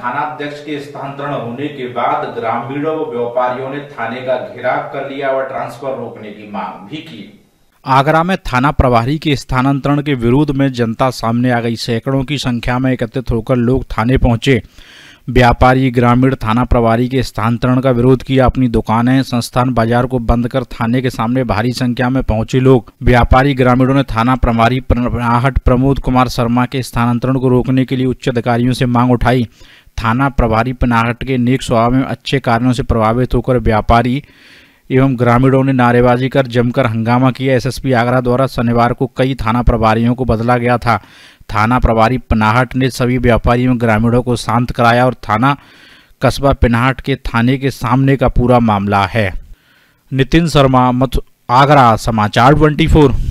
थानाध्यक्ष के स्थानांतरण होने के बाद ग्रामीणों व व्यापारियों ने थाने का घेराव कर लिया व ट्रांसफर रोकने की मांग भी की आगरा में थाना प्रभारी के स्थानांतरण के विरोध में जनता सामने आ गई सैकड़ों की संख्या में एकत्रित होकर लोग थाने पहुंचे व्यापारी ग्रामीण थाना प्रभारी के स्थानांतरण का विरोध किया अपनी दुकानें संस्थान बाजार को बंद कर थाने के सामने भारी संख्या में पहुंचे लोग व्यापारी ग्रामीणों ने थाना प्रभारी प्रमोद कुमार शर्मा के स्थानांतरण को रोकने के लिए उच्च अधिकारियों से मांग उठाई थाना प्रभारी पनाहट के नेक स्वभाव में अच्छे कारणों से प्रभावित होकर व्यापारी एवं ग्रामीणों ने नारेबाजी कर जमकर हंगामा किया एसएसपी आगरा द्वारा शनिवार को कई थाना प्रभारियों को बदला गया था थाना प्रभारी पनाहट ने सभी व्यापारी एवं ग्रामीणों को शांत कराया और थाना कस्बा पिनाहट के थाने के सामने का पूरा मामला है नितिन शर्मा मथु आगरा समाचार ट्वेंटी